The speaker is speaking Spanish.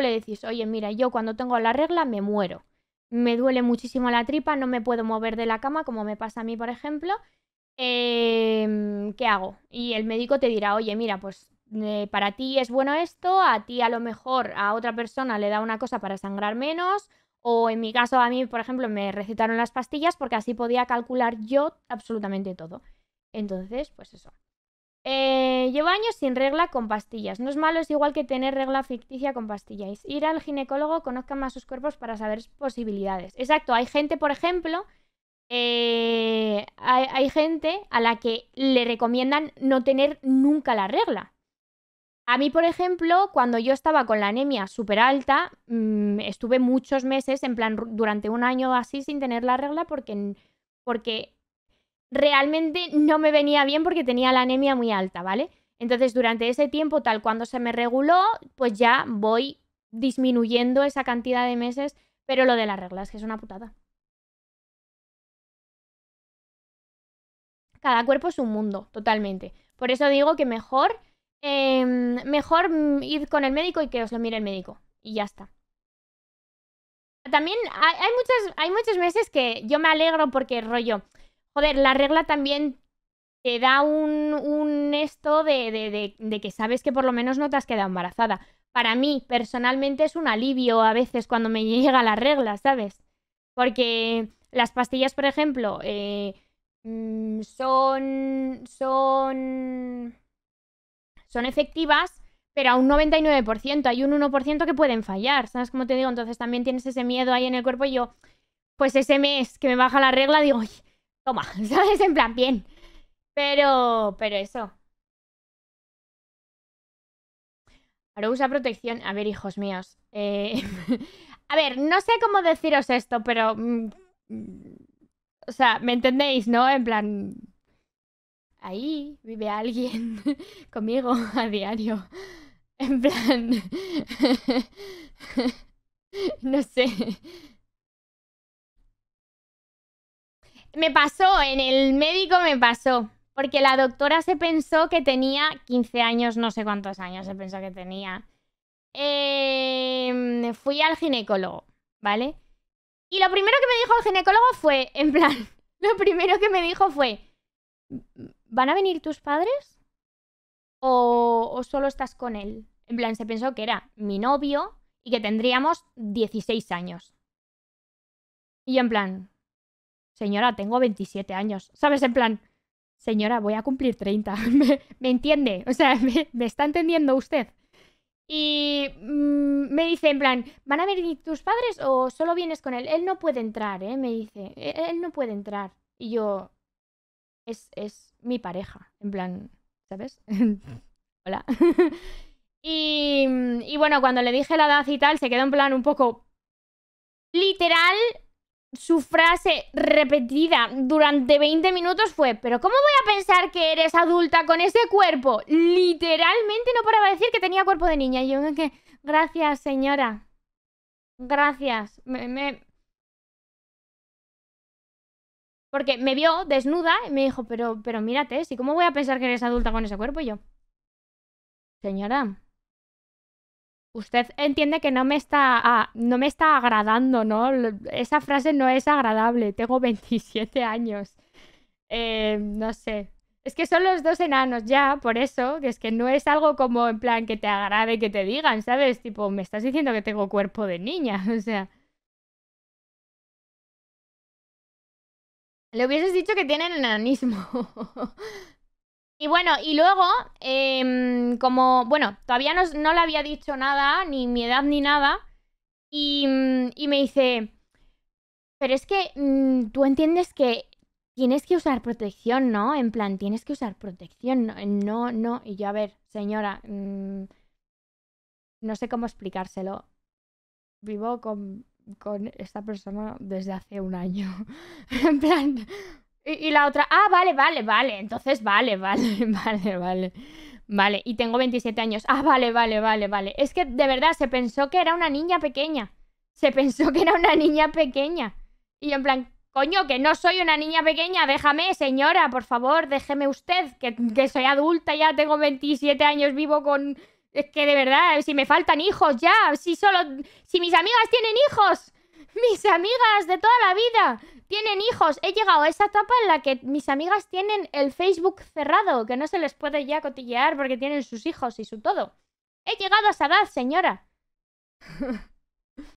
le decís, oye, mira, yo cuando tengo la regla me muero. Me duele muchísimo la tripa, no me puedo mover de la cama, como me pasa a mí, por ejemplo. Em, ¿Qué hago? Y el médico te dirá, oye, mira, pues eh, para ti es bueno esto, a ti a lo mejor a otra persona le da una cosa para sangrar menos, o en mi caso a mí, por ejemplo, me recetaron las pastillas porque así podía calcular yo absolutamente todo. Entonces, pues eso. Eh, llevo años sin regla con pastillas. No es malo, es igual que tener regla ficticia con pastillas. Ir al ginecólogo, conozcan más sus cuerpos para saber posibilidades. Exacto, hay gente, por ejemplo, eh, hay, gente a la que le recomiendan no tener nunca la regla. A mí, por ejemplo, cuando yo estaba con la anemia súper alta, mm, estuve muchos meses, en plan, durante un año así, sin tener la regla porque, porque realmente no me venía bien porque tenía la anemia muy alta, ¿vale? Entonces, durante ese tiempo, tal cuando se me reguló, pues ya voy disminuyendo esa cantidad de meses, pero lo de las reglas, que es una putada. Cada cuerpo es un mundo, totalmente. Por eso digo que mejor, em, mejor ir con el médico y que os lo mire el médico. Y ya está. También hay, hay muchos meses que yo me alegro porque rollo, joder, la regla también te da un, esto de, que sabes que por lo menos no te has quedado embarazada. Para mí, personalmente, es un alivio a veces cuando me llega la regla, ¿sabes? Porque las pastillas, por ejemplo, eh, mm, son, son, efectivas, pero a un 99%, hay un 1% que pueden fallar, ¿sabes cómo te digo? Entonces también tienes ese miedo ahí en el cuerpo y yo, pues ese mes que me baja la regla, digo, ay toma, ¿sabes? En plan, bien. Pero, pero eso. Ahora usa protección. A ver, hijos míos. Eh, a ver, no sé cómo deciros esto, pero... Mm, o sea, ¿me entendéis, no? En plan... Ahí vive alguien conmigo a diario. En plan... no sé. Me pasó, en el médico me pasó. Porque la doctora se pensó que tenía 15 años, no sé cuántos años se pensó que tenía. Em, fui al ginecólogo, ¿vale? Y lo primero que me dijo el ginecólogo fue, en plan, lo primero que me dijo fue, ¿van a venir tus padres? ¿O, o solo estás con él? En plan, se pensó que era mi novio y que tendríamos 16 años. Y en plan, señora, tengo 27 años, ¿sabes? En plan, señora, voy a cumplir 30, ¿Me, entiende? O sea, ¿me, está entendiendo usted? Y mm, me dice en plan, ¿van a venir tus padres o solo vienes con él? Él no puede entrar, ¿eh? Me dice, e, él, no puede entrar. Y yo, es, es mi pareja, en plan, ¿sabes? Hola. y, y bueno, cuando le dije la edad y tal, se quedó en plan un poco... Literal, su frase repetida durante 20 minutos fue, pero ¿cómo voy a pensar que eres adulta con ese cuerpo? Literalmente no paraba de decir que tenía cuerpo de niña. Y yo, que, gracias señora. Gracias. Me, Porque me vio desnuda y me dijo, pero, pero mírate, ¿sí? ¿cómo voy a pensar que eres adulta con ese cuerpo? Y yo, señora, usted entiende que no me está, no me está agradando, ¿no? Esa frase no es agradable, tengo 27 años. Eh, no sé. Es que son los dos enanos ya, por eso, que es que no es algo como en plan que te agrade que te digan, ¿sabes? Tipo, me estás diciendo que tengo cuerpo de niña, o sea. Le hubieses dicho que tienen enanismo. Y bueno, y luego, em, como, bueno, todavía no, le había dicho nada, ni mi edad ni nada, y, me dice, pero es que mm, tú entiendes que tienes que usar protección, ¿no? En plan, tienes que usar protección, no, no, y yo, a ver, señora, mm, no sé cómo explicárselo. Vivo con, con esta persona desde hace un año. en plan, y, la otra, ah, vale, vale, vale. Entonces, vale, vale, vale, vale. Vale, y tengo 27 años. Ah, vale, vale, vale, vale. Es que de verdad se pensó que era una niña pequeña. Se pensó que era una niña pequeña. Y en plan, coño, que no soy una niña pequeña, déjame, señora, por favor, déjeme usted, que, que soy adulta, ya tengo 27 años, vivo con... Es que de verdad, si me faltan hijos ya, si solo... Si mis amigas tienen hijos, mis amigas de toda la vida tienen hijos. He llegado a esa etapa en la que mis amigas tienen el Facebook cerrado, que no se les puede ya cotillear porque tienen sus hijos y su todo. He llegado a esa edad, señora.